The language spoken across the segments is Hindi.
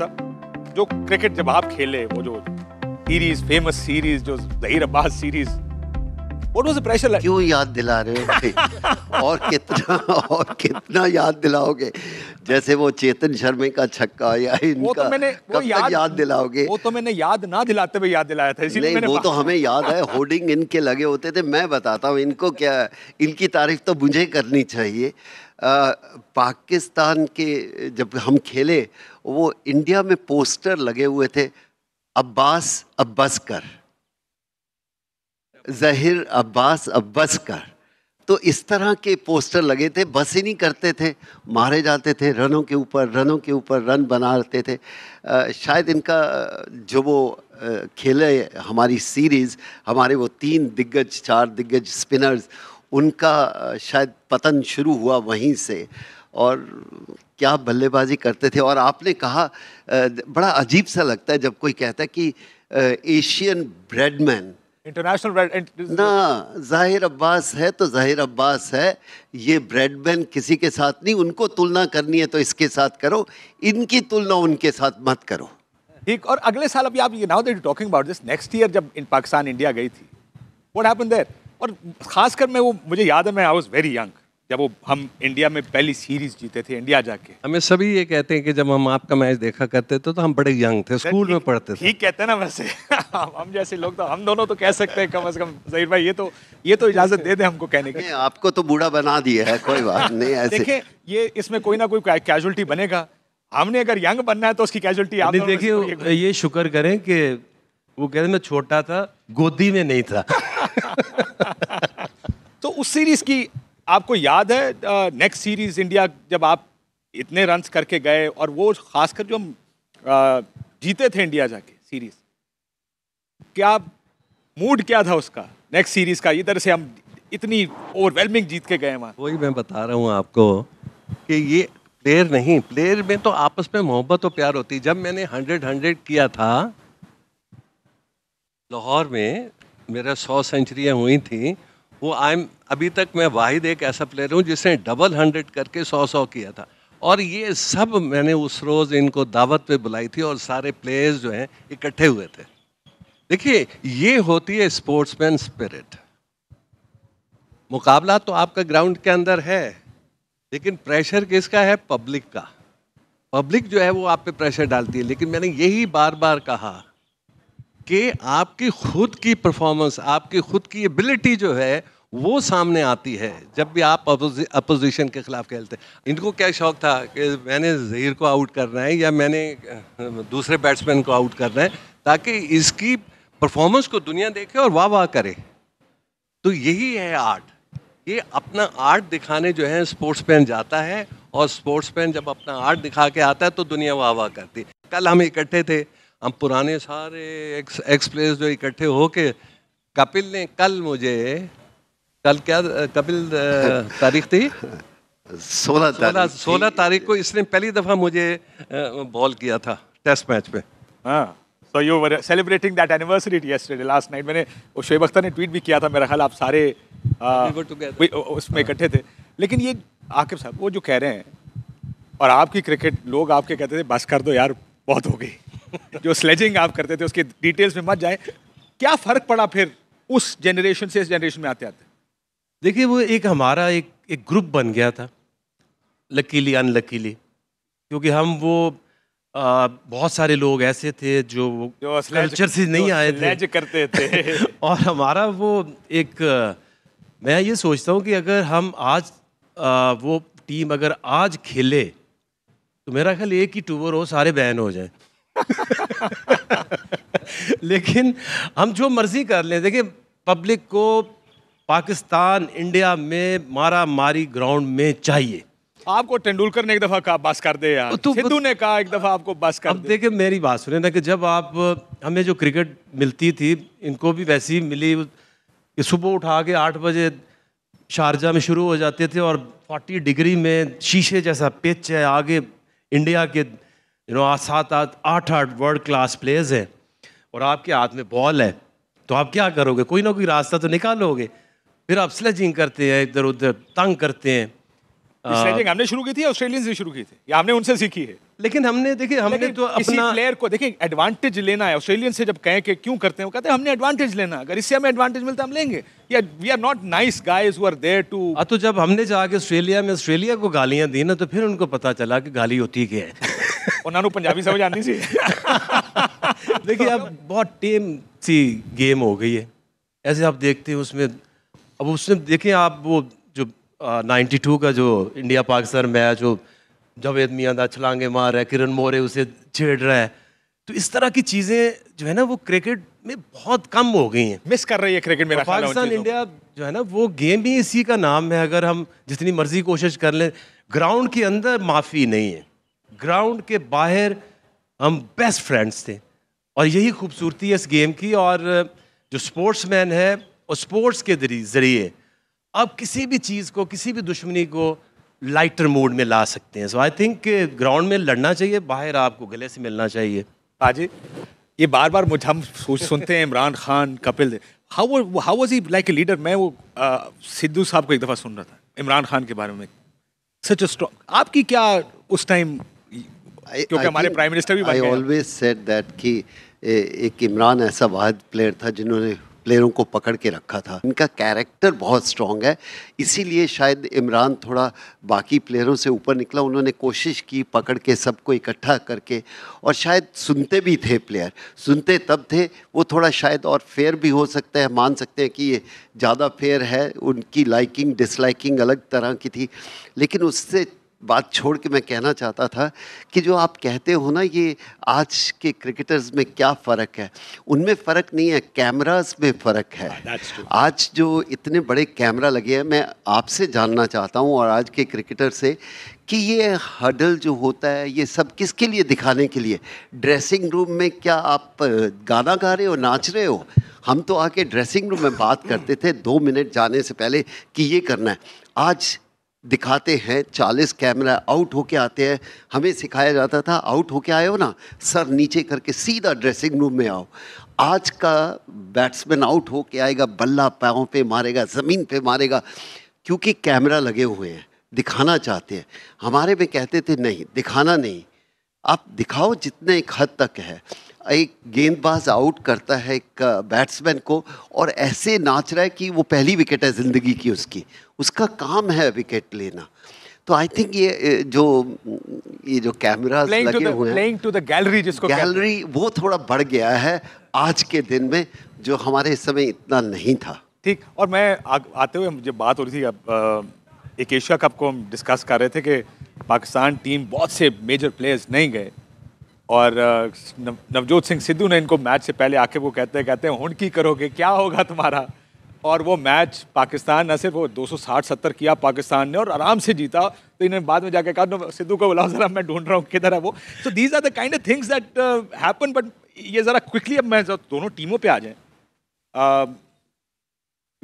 सब जो क्रिकेट जब आप खेले वो जो सीरीज फेमस सीरीज जो Zaheer Abbas series What was the pressure like? क्यों याद दिला रहे हो भाई और कितना और कितना याद दिलाओगे जैसे वो चेतन शर्मा का छक्का या इनका वो तो मैंने वो याद, याद दिलाओगे वो तो मैंने याद ना दिलाते हुए याद दिलाया था इसीलिए मैंने वो तो हमें याद है होर्डिंग इनके लगे होते थे मैं बताता हूँ इनको क्या इनकी तारीफ तो मुझे करनी चाहिए आ, पाकिस्तान के जब हम खेले वो इंडिया में पोस्टर लगे हुए थे अब्बास अब्बास कर जहिर अब्बास अब्बस कर तो इस तरह के पोस्टर लगे थे बस ही नहीं करते थे मारे जाते थे रनों के ऊपर रनों के ऊपर रन बनाते थे आ, शायद इनका जो वो खेले हमारी सीरीज़ हमारे वो तीन दिग्गज चार दिग्गज स्पिनर्स उनका शायद पतन शुरू हुआ वहीं से और क्या बल्लेबाजी करते थे और आपने कहा बड़ा अजीब सा लगता है जब कोई कहता है कि एशियन ब्रेडमैन इंटरनेशनल ब्रेड ना जाहिर अब्बास है तो जाहिर अब्बास है ये ब्रेडमैन किसी के साथ नहीं उनको तुलना करनी है तो इसके साथ करो इनकी तुलना उनके साथ मत करो ठीक और अगले साल अभी आप ये now that talking about this next year जब इन पाकिस्तान इंडिया गई थी व्हाट हैपेंड देयर और खासकर मैं वो मुझे याद है मैं आई वाज वेरी यंग जब वो हम इंडिया में पहली सीरीज जीते थे इंडिया जाके हमें सभी ये कहते हैं कि जब हम आपका मैच देखा करते थे तो हम बड़े यंग थे स्कूल में पढ़ते थे ठीक कहते हैं ना वैसे हम जैसे लोग तो हम दोनों तो कह सकते हैं कम से कम जहीर भाई ये तो ये तो इजाजत दे दे हमको कहने की आपको तो बूढ़ा बना दिया है कोई बात नहीं ऐसे देखिए ये इसमें कोई ना कोई कैजुअलिटी बनेगा हमने अगर यंग बनना है तो उसकी कैजुअलिटी आप देखिए ये शुक्र करें कि वो कहते मैं छोटा था गोदी में नहीं था तो उस सीरीज की आपको याद है नेक्स्ट सीरीज इंडिया जब आप इतने रन्स करके गए और वो खासकर जो हम जीते थे इंडिया जाके सीरीज क्या मूड क्या था उसका नेक्स्ट सीरीज का इधर से हम इतनी ओवरवेलमिंग जीत के गए वहाँ वही मैं बता रहा हूँ आपको कि ये प्लेयर नहीं प्लेयर में तो आपस में मोहब्बत और प्यार होती जब मैंने हंड्रेड हंड्रेड किया था लाहौर में मेरा सौ सेंचुरियाँ हुई थी वो आई अभी तक मैं वाहिद एक ऐसा प्लेयर हूँ जिसने डबल हंड्रेड करके सौ सौ किया था और ये सब मैंने उस रोज़ इनको दावत पे बुलाई थी और सारे प्लेयर्स जो हैं इकट्ठे हुए थे देखिए ये होती है स्पोर्ट्समैन स्पिरिट मुकाबला तो आपका ग्राउंड के अंदर है लेकिन प्रेशर किसका है पब्लिक का पब्लिक जो है वो आप पे प्रेशर डालती है लेकिन मैंने यही बार बार कहा कि आपकी खुद की परफॉर्मेंस आपकी खुद की एबिलिटी जो है वो सामने आती है जब भी आप अपोजिशन के खिलाफ खेलते हैं इनको क्या शौक था कि मैंने जहीर को आउट करना है या मैंने दूसरे बैट्समैन को आउट करना है ताकि इसकी परफॉर्मेंस को दुनिया देखे और वाह वाह करे तो यही है आर्ट ये अपना आर्ट दिखाने जो है स्पोर्ट्स मैन जाता है और स्पोर्ट्स मैन जब अपना आर्ट दिखा के आता है तो दुनिया वाह वाह करती कल हम इकट्ठे थे हम पुराने सारे एक्स एक्स प्लेयर्स जो इकट्ठे हो के कपिल ने कल मुझे कल क्या कपिल तारीख थी सोलह सोलह सोलह तारीख को इसने पहली दफ़ा मुझे बॉल किया था टेस्ट मैच पे हाँ so you were celebrating that anniversary yesterday last night मैंने शोएब अख्तर ने ट्वीट भी किया था मेरा ख्याल आप सारे उसमें इकट्ठे थे लेकिन ये आकिब साहब वो जो कह रहे हैं और आपकी क्रिकेट लोग आपके कहते थे बस कर दो यार बहुत हो गई जो स्लेजिंग आप करते थे उसके डिटेल्स में मत जाए क्या फर्क पड़ा फिर उस जनरेशन से इस जनरेशन में आते आते देखिए वो एक हमारा एक एक ग्रुप बन गया था लकीली अनलकीली क्योंकि हम वो आ, बहुत सारे लोग ऐसे थे जो, जो कल्चर से नहीं आए थे करते थे और हमारा वो एक मैं ये सोचता हूँ कि अगर हम आज आ, वो टीम अगर आज खेले तो मेरा ख्याल एक ही टूवर हो सारे बैन हो जाए लेकिन हम जो मर्जी कर लें देखिए पब्लिक को पाकिस्तान इंडिया में मारा मारी ग्राउंड में चाहिए आपको तेंदुलकर ने एक दफा कहा बस कर दे यार तो सिद्धू ने कहा एक दफा आपको बस कर अब देखिए मेरी बात सुने ना कि जब आप हमें जो क्रिकेट मिलती थी इनको भी वैसी मिली कि सुबह उठा के आठ बजे शारजा में शुरू हो जाते थे और 40 डिग्री में शीशे जैसा पिच है आगे इंडिया के यू नो आज सात आठ आठ आठ वर्ल्ड क्लास प्लेयर्स हैं और आपके हाथ में बॉल है तो आप क्या करोगे कोई ना कोई रास्ता तो निकालोगे फिर आप स्लेजिंग करते हैं इधर उधर तंग करते हैं स्लेजिंग हमने शुरू की थी ऑस्ट्रेलियन से शुरू की थी या हमने उनसे सीखी है लेकिन हमने देखिए हमने तो अपना प्लेयर को देखिए एडवांटेज लेना है ऑस्ट्रेलियन से जब कहें कि क्यों करते हैं वो कहते हैं हमने एडवांटेज लेना अगर इससे हमें एडवांटेज मिलता हम लेंगे या we are not nice guys who are there too तो जब हमने जाके ऑस्ट्रेलिया में ऑस्ट्रेलिया को गालियां दी ना तो फिर उनको पता चला कि गाली होती क्या है उन्होंने पंजाबी समझ ਸਮਝ ਆਉਂਦੀ देखिए अब बहुत टेम सी गेम हो गई है ऐसे आप देखते हैं उसमें अब उसमें देखें आप वो जो नाइन्टी टू का जो इंडिया पाकिस्तान मैच वो जावेद मियाँ दा छलांगे मार रहा है किरण मोरे उसे छेड़ रहा है तो इस तरह की चीज़ें जो है ना वो क्रिकेट में बहुत कम हो गई हैं मिस कर रही है क्रिकेट में पाकिस्तान इंडिया जो है ना वो गेम ही इसी का नाम है अगर हम जितनी मर्जी कोशिश कर लें ग्राउंड के अंदर माफ़ी नहीं है ग्राउंड के बाहर हम बेस्ट फ्रेंड्स थे और यही खूबसूरती है इस गेम की और जो स्पोर्ट्स मैन है और स्पोर्ट्स के ज़रिए आप किसी भी चीज़ को किसी भी दुश्मनी को लाइटर मूड में ला सकते हैं सो आई थिंक ग्राउंड में लड़ना चाहिए बाहर आपको गले से मिलना चाहिए हाजी ये बार बार मुझे हम सोच सुनते हैं Imran Khan Kapil how how was he like a leader मैं वो सिद्धू साहब को एक दफ़ा सुन रहा था इमरान खान के बारे में सच स्ट्रॉन्ग आपकी क्या उस टाइम क्योंकि हमारे प्राइम मिनिस्टर भी आई ऑलवेज सेड दैट कि एक इमरान ऐसा वाद प्लेयर था जिन्होंने प्लेयरों को पकड़ के रखा था इनका कैरेक्टर बहुत स्ट्रांग है इसीलिए शायद इमरान थोड़ा बाकी प्लेयरों से ऊपर निकला उन्होंने कोशिश की पकड़ के सबको इकट्ठा करके और शायद सुनते भी थे प्लेयर सुनते तब थे वो थोड़ा शायद और फेयर भी हो सकता है मान सकते हैं कि ये ज़्यादा फेयर है उनकी लाइकिंग डिसलाइकिंग अलग तरह की थी लेकिन उससे बात छोड़ के मैं कहना चाहता था कि जो आप कहते हो ना ये आज के क्रिकेटर्स में क्या फ़र्क है उनमें फ़र्क नहीं है कैमरास में फ़र्क है हाँ, आज जो इतने बड़े कैमरा लगे हैं मैं आपसे जानना चाहता हूँ और आज के क्रिकेटर से कि ये हडल जो होता है ये सब किसके लिए दिखाने के लिए ड्रेसिंग रूम में क्या आप गाना गा रहे हो नाच रहे हो हम तो आके ड्रेसिंग रूम में बात करते थे दो मिनट जाने से पहले कि ये करना है आज दिखाते हैं चालीस कैमरा आउट होके आते हैं हमें सिखाया जाता था आउट होके आए हो ना सर नीचे करके सीधा ड्रेसिंग रूम में आओ आज का बैट्समैन आउट होके आएगा बल्ला पाँव पे मारेगा ज़मीन पे मारेगा क्योंकि कैमरा लगे हुए हैं दिखाना चाहते हैं हमारे में कहते थे नहीं दिखाना नहीं आप दिखाओ जितने एक हद तक है एक गेंदबाज आउट करता है एक बैट्समैन को और ऐसे नाच रहा है कि वो पहली विकेट है ज़िंदगी की उसकी उसका काम है विकेट लेना तो आई थिंक ये जो ये जो कैमरा लगे the, हुए हैं गैलरी जिसको गैलरी वो थोड़ा बढ़ गया है आज के दिन में जो हमारे समय इतना नहीं था ठीक और मैं आ, आते हुए जब बात हो रही थी अब एक एशिया कप को हम डिस्कस कर रहे थे कि पाकिस्तान टीम बहुत से मेजर प्लेयर्स नहीं गए और नवजोत सिंह सिद्धू ने इनको मैच से पहले आखिर को कहते कहते हैं की करोगे क्या होगा तुम्हारा और वो मैच पाकिस्तान न सिर्फ वो दो सौ किया पाकिस्तान ने और आराम से जीता तो इन्होंने बाद में जाके कहा सिद्धू को बुलाओ ज़रा मैं ढूंढ रहा हूँ किधर है वो so these are the kind of things that happen but ये ज़रा क्विकली अब मैं दोनों टीमों पे आ जाए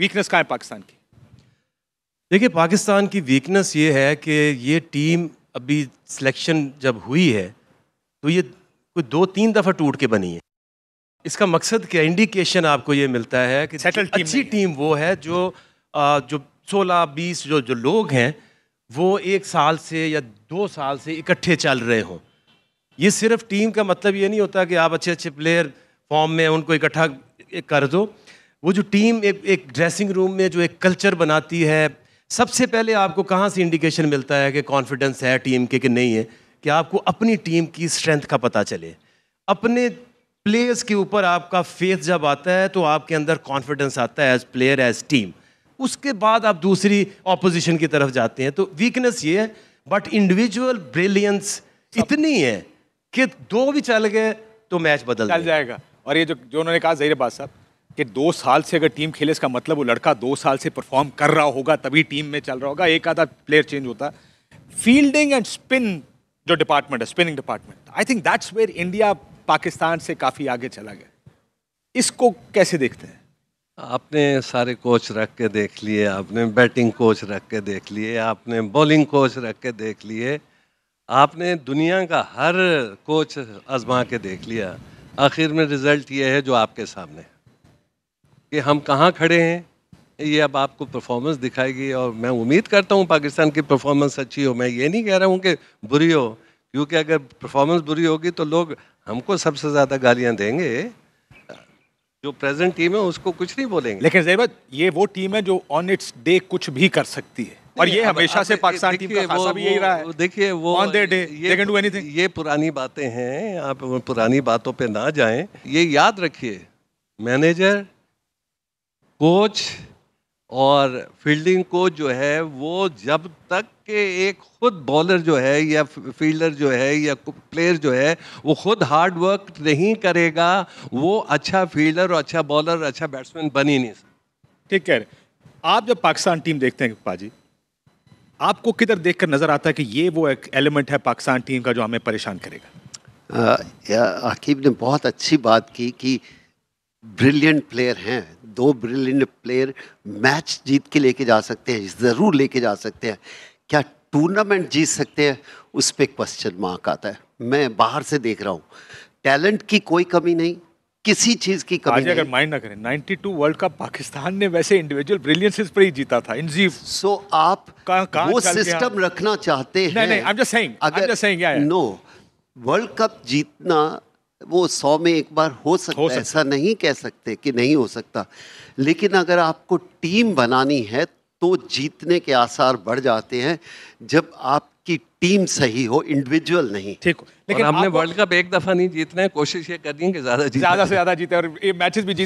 वीकनेस कहाँ है पाकिस्तान की देखिए पाकिस्तान की वीकनेस ये है कि ये टीम अभी सिलेक्शन जब हुई है तो ये कोई दो तीन दफ़ा टूट के बनी है इसका मकसद क्या इंडिकेशन आपको ये मिलता है कि सेटल टीम अच्छी टीम वो है जो आ, जो सोलह बीस जो जो लोग हैं वो एक साल से या दो साल से इकट्ठे चल रहे हों ये सिर्फ टीम का मतलब ये नहीं होता कि आप अच्छे अच्छे प्लेयर फॉर्म में उनको इकट्ठा कर दो वो जो टीम एक एक ड्रेसिंग रूम में जो एक कल्चर बनाती है सबसे पहले आपको कहाँ से इंडिकेशन मिलता है कि कॉन्फिडेंस है टीम के कि नहीं है कि आपको अपनी टीम की स्ट्रेंथ का पता चले अपने प्लेयर्स के ऊपर आपका फेथ जब आता है तो आपके अंदर कॉन्फिडेंस आता है एज प्लेयर एज टीम उसके बाद आप दूसरी ऑपोजिशन की तरफ जाते हैं तो वीकनेस ये है बट इंडिविजुअल ब्रिलियंस इतनी है कि दो भी चल गए तो मैच बदल चल जाएगा और ये जो जो उन्होंने कहा जही बात साहब कि दो साल से अगर टीम खेले इसका मतलब वो लड़का दो साल से परफॉर्म कर रहा होगा तभी टीम में चल रहा होगा एक आधा प्लेयर चेंज होता फील्डिंग एंड स्पिन जो डिपार्टमेंट है spinning department I think that's where India Pakistan से काफ़ी आगे चला गया इसको कैसे देखते हैं आपने सारे कोच रख के देख लिए आपने बैटिंग कोच रख के देख लिए आपने बॉलिंग कोच रख के देख लिए आपने दुनिया का हर कोच आजमा के देख लिया आखिर में रिजल्ट ये है जो आपके सामने कि हम कहाँ खड़े हैं ये अब आपको परफॉर्मेंस दिखाएगी और मैं उम्मीद करता हूँ पाकिस्तान की परफॉर्मेंस अच्छी हो मैं ये नहीं कह रहा हूँ कि बुरी हो क्योंकि अगर परफॉर्मेंस बुरी होगी तो लोग हमको सबसे ज़्यादा गालियाँ देंगे जो प्रेजेंट टीम है उसको कुछ नहीं बोलेंगे लेकिन जैबत ये वो टीम है जो ऑन इट्स डे कुछ भी कर सकती है और ये हमेशा से पाकिस्तान टीम का खासा भी यही रहा है देखिए वो ऑन दे डे ये कैन डू एनीथिंग ये पुरानी बातें हैं आप पुरानी बातों पे ना जाएं ये याद रखिए मैनेजर कोच और फील्डिंग को जो है वो जब तक के एक खुद बॉलर जो है या फील्डर जो है या प्लेयर जो है वो खुद हार्ड वर्क नहीं करेगा वो अच्छा फील्डर और अच्छा बॉलर अच्छा बैट्समैन बन ही नहीं सकता ठीक है आप जब पाकिस्तान टीम देखते हैं पाजी आपको किधर देखकर नज़र आता है कि ये वो एक एलिमेंट है पाकिस्तान टीम का जो हमें परेशान करेगा आकिब ने बहुत अच्छी बात की कि ब्रिलियंट प्लेयर हैं दो ब्रिलियंट प्लेयर मैच जीत के लेके जा सकते हैं ज़रूर लेके जा सकते हैं क्या टूर्नामेंट जीत सकते हैं उस पर क्वेश्चन मार्क आता है मैं बाहर से देख रहा हूँ टैलेंट की कोई कमी नहीं किसी चीज की कमी नहीं अगर माइंड ना करें 92 वर्ल्ड कप पाकिस्तान ने वैसे इंडिविजुअल ब्रिलियंसेस पर ही जीता था इन जीव सो so, आप का, का, वो सिस्टम रखना चाहते हैं नहीं नहीं I am just saying I am just saying no world cup जीतना वो सौ में एक बार हो सकता है ऐसा नहीं कह सकते कि नहीं हो सकता लेकिन अगर आपको टीम बनानी है तो जीतने के आसार बढ़ जाते हैं जब आपकी टीम सही हो इंडिविजुअल नहीं ठीक हो लेकिन हमने वर्ल्ड कप एक दफा नहीं जीतना है कोशिश ये करनी है कि ज्यादा ज्यादा से ज्यादा जीते और ये मैचेस भी जीते